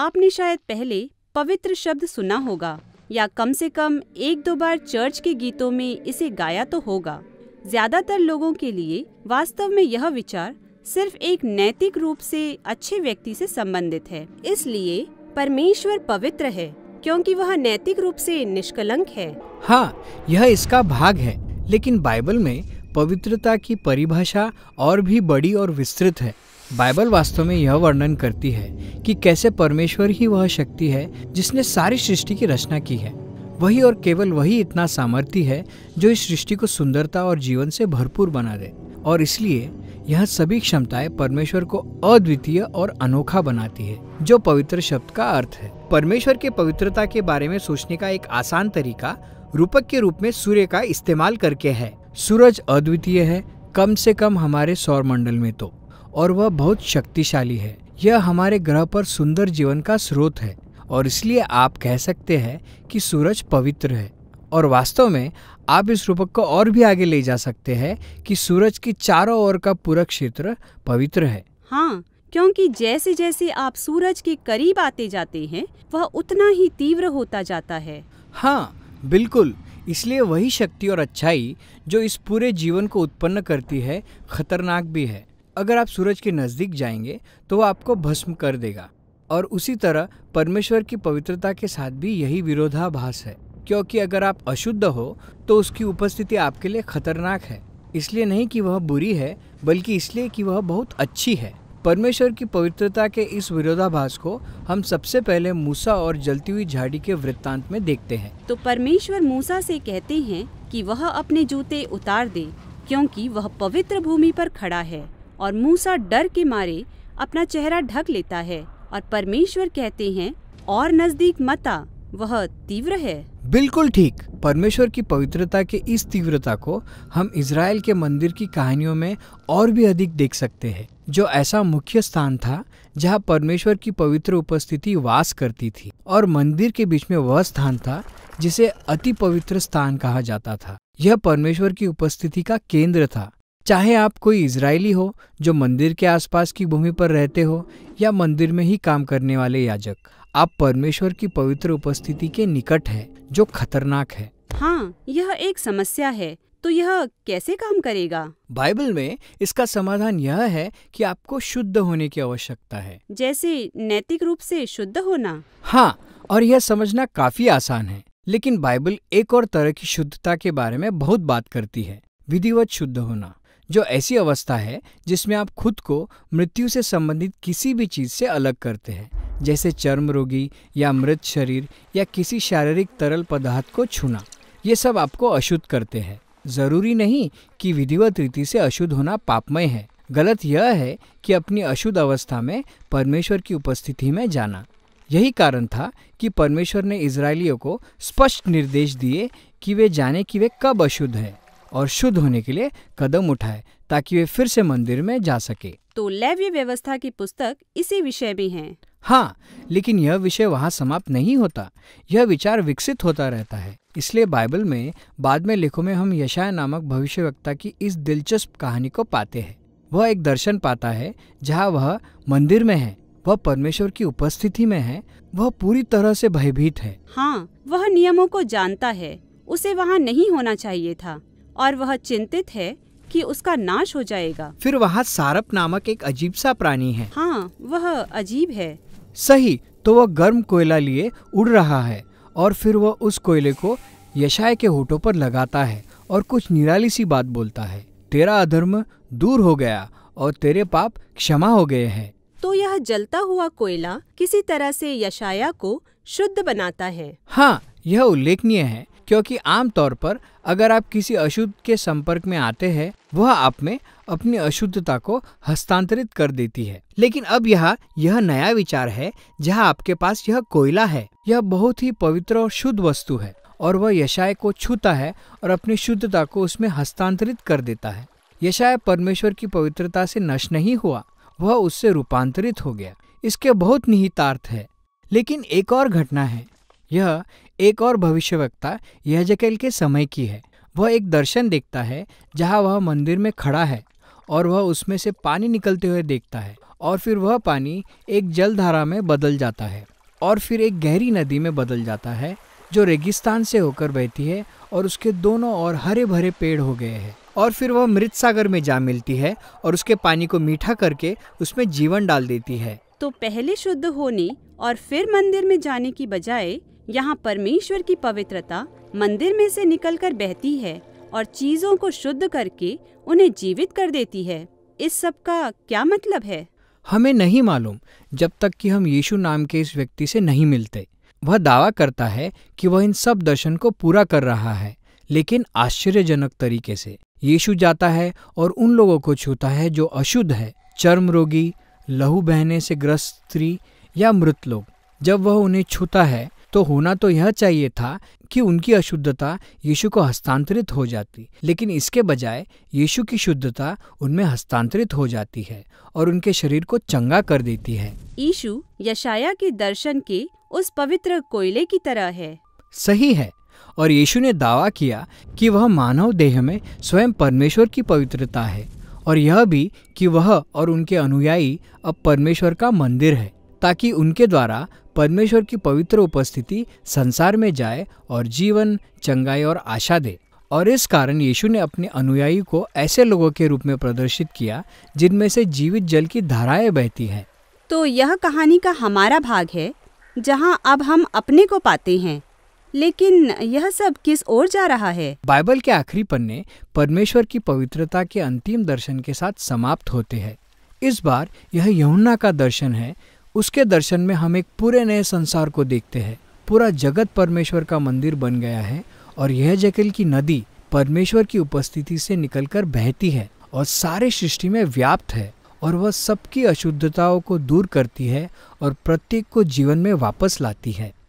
आपने शायद पहले पवित्र शब्द सुना होगा या कम से कम एक दो बार चर्च के गीतों में इसे गाया तो होगा ज्यादातर लोगों के लिए वास्तव में यह विचार सिर्फ एक नैतिक रूप से अच्छे व्यक्ति से संबंधित है इसलिए परमेश्वर पवित्र है क्योंकि वह नैतिक रूप से निष्कलंक है हाँ यह इसका भाग है लेकिन बाइबल में पवित्रता की परिभाषा और भी बड़ी और विस्तृत है बाइबल वास्तव में यह वर्णन करती है कि कैसे परमेश्वर ही वह शक्ति है जिसने सारी सृष्टि की रचना की है वही और केवल वही इतना सामर्थ्य है जो इस सृष्टि को सुंदरता और जीवन से भरपूर बना दे और इसलिए यह सभी क्षमताएं परमेश्वर को अद्वितीय और अनोखा बनाती है जो पवित्र शब्द का अर्थ है परमेश्वर के पवित्रता के बारे में सोचने का एक आसान तरीका रूपक के रूप में सूर्य का इस्तेमाल करके है सूरज अद्वितीय है कम से कम हमारे सौरमंडल में तो और वह बहुत शक्तिशाली है यह हमारे ग्रह पर सुंदर जीवन का स्रोत है और इसलिए आप कह सकते हैं कि सूरज पवित्र है और वास्तव में आप इस रूपक को और भी आगे ले जा सकते हैं कि सूरज की चारों ओर का पूरा क्षेत्र पवित्र है हाँ क्योंकि जैसे जैसे आप सूरज के करीब आते जाते हैं वह उतना ही तीव्र होता जाता है हाँ बिल्कुल इसलिए वही शक्ति और अच्छाई जो इस पूरे जीवन को उत्पन्न करती है खतरनाक भी है अगर आप सूरज के नज़दीक जाएंगे तो वह आपको भस्म कर देगा और उसी तरह परमेश्वर की पवित्रता के साथ भी यही विरोधाभास है क्योंकि अगर आप अशुद्ध हो तो उसकी उपस्थिति आपके लिए खतरनाक है इसलिए नहीं कि वह बुरी है बल्कि इसलिए कि वह बहुत अच्छी है परमेश्वर की पवित्रता के इस विरोधाभास को हम सबसे पहले मूसा और जलती हुई झाड़ी के वृत्तांत में देखते हैं तो परमेश्वर मूसा से कहते हैं कि वह अपने जूते उतार दे क्योंकि वह पवित्र भूमि पर खड़ा है और मूसा डर के मारे अपना चेहरा ढक लेता है और परमेश्वर कहते हैं और नजदीक मता वह तीव्र है बिल्कुल ठीक परमेश्वर की पवित्रता के इस तीव्रता को हम इसराइल के मंदिर की कहानियों में और भी अधिक देख सकते हैं जो ऐसा मुख्य स्थान था जहाँ परमेश्वर की पवित्र उपस्थिति वास करती थी और मंदिर के बीच में वह स्थान था जिसे अति पवित्र स्थान कहा जाता था यह परमेश्वर की उपस्थिति का केंद्र था चाहे आप कोई इसराइली हो जो मंदिर के आसपास की भूमि पर रहते हो या मंदिर में ही काम करने वाले याजक आप परमेश्वर की पवित्र उपस्थिति के निकट है जो खतरनाक है हाँ यह एक समस्या है तो यह कैसे काम करेगा बाइबल में इसका समाधान यह है कि आपको शुद्ध होने की आवश्यकता है जैसे नैतिक रूप से शुद्ध होना हाँ और यह समझना काफी आसान है लेकिन बाइबल एक और तरह की शुद्धता के बारे में बहुत बात करती है विधिवत शुद्ध होना जो ऐसी अवस्था है जिसमें आप खुद को मृत्यु से संबंधित किसी भी चीज से अलग करते हैं जैसे चर्म रोगी या मृत शरीर या किसी शारीरिक तरल पदार्थ को छूना ये सब आपको अशुद्ध करते हैं जरूरी नहीं कि विधिवत रीति से अशुद्ध होना पापमय है गलत यह है कि अपनी अशुद्ध अवस्था में परमेश्वर की उपस्थिति में जाना यही कारण था कि परमेश्वर ने इसराइलियों को स्पष्ट निर्देश दिए कि वे जाने कि वे कब अशुद्ध हैं और शुद्ध होने के लिए कदम उठाए ताकि वे फिर से मंदिर में जा सके तो लैव्य व्यवस्था की पुस्तक इसी विषय में है हाँ लेकिन यह विषय वहाँ समाप्त नहीं होता यह विचार विकसित होता रहता है इसलिए बाइबल में बाद में लेखों में हम यशाय नामक भविष्यवक्ता की इस दिलचस्प कहानी को पाते हैं वह एक दर्शन पाता है जहाँ वह मंदिर में है वह परमेश्वर की उपस्थिति में है वह पूरी तरह से भयभीत है हाँ वह नियमों को जानता है उसे वहाँ नहीं होना चाहिए था और वह चिंतित है कि उसका नाश हो जाएगा फिर वहाँ सारप नामक एक अजीब सा प्राणी है हाँ वह अजीब है सही तो वह गर्म कोयला लिए उड़ रहा है और फिर वह उस कोयले को यशाय के होठों पर लगाता है और कुछ निराली सी बात बोलता है तेरा अधर्म दूर हो गया और तेरे पाप क्षमा हो गए हैं तो यह जलता हुआ कोयला किसी तरह से यशाया को शुद्ध बनाता है हाँ यह उल्लेखनीय है क्योंकि आमतौर पर अगर आप किसी अशुद्ध के संपर्क में आते हैं वह आप में अपनी अशुद्धता को हस्तांतरित कर देती है लेकिन अब यह यह नया विचार है जहाँ आपके पास यह कोयला है यह बहुत ही पवित्र और शुद्ध वस्तु है और वह यशाय को छूता है और अपनी शुद्धता को उसमें हस्तांतरित कर देता है यशाय परमेश्वर की पवित्रता से नष्ट नहीं हुआ वह उससे रूपांतरित हो गया इसके बहुत निहितार्थ है लेकिन एक और घटना है यह एक और भविष्यवक्ता यहजकेल के समय की है वह एक दर्शन देखता है जहाँ वह मंदिर में खड़ा है और वह उसमें से पानी निकलते हुए देखता है और फिर वह पानी एक जलधारा में बदल जाता है और फिर एक गहरी नदी में बदल जाता है जो रेगिस्तान से होकर बहती है और उसके दोनों ओर हरे भरे पेड़ हो गए हैं और फिर वह मृत सागर में जा मिलती है और उसके पानी को मीठा करके उसमें जीवन डाल देती है तो पहले शुद्ध होने और फिर मंदिर में जाने की बजाय यहाँ परमेश्वर की पवित्रता मंदिर में से निकलकर बहती है और चीजों को शुद्ध करके उन्हें जीवित कर देती है इस सब का क्या मतलब है हमें नहीं मालूम जब तक कि हम यीशु नाम के इस व्यक्ति से नहीं मिलते वह दावा करता है कि वह इन सब दर्शन को पूरा कर रहा है लेकिन आश्चर्यजनक तरीके से यीशु जाता है और उन लोगों को छूता है जो अशुद्ध है चर्म रोगी लहू बहने से ग्रस्त स्त्री या मृत लोग जब वह उन्हें छूता है तो होना तो यह चाहिए था कि उनकी अशुद्धता यीशु को हस्तांतरित हो जाती लेकिन इसके बजाय यीशु की शुद्धता उनमें हस्तांतरित हो जाती है और उनके शरीर को चंगा कर देती है यीशु यशाया के दर्शन के उस पवित्र कोयले की तरह है सही है और यीशु ने दावा किया कि वह मानव देह में स्वयं परमेश्वर की पवित्रता है और यह भी कि वह और उनके अनुयायी अब परमेश्वर का मंदिर है ताकि उनके द्वारा परमेश्वर की पवित्र उपस्थिति संसार में जाए और जीवन चंगाई और आशा दे और इस कारण यीशु ने अपने अनुयायी को ऐसे लोगों के रूप में प्रदर्शित किया जिनमें से जीवित जल की धाराएं बहती हैं तो यह कहानी का हमारा भाग है जहां अब हम अपने को पाते हैं लेकिन यह सब किस ओर जा रहा है बाइबल के आखिरी पन्ने परमेश्वर की पवित्रता के अंतिम दर्शन के साथ समाप्त होते हैं इस बार यह यमुना का दर्शन है उसके दर्शन में हम एक पूरे नए संसार को देखते हैं पूरा जगत परमेश्वर का मंदिर बन गया है और यह जकल की नदी परमेश्वर की उपस्थिति से निकलकर बहती है और सारे सृष्टि में व्याप्त है और वह सबकी अशुद्धताओं को दूर करती है और प्रत्येक को जीवन में वापस लाती है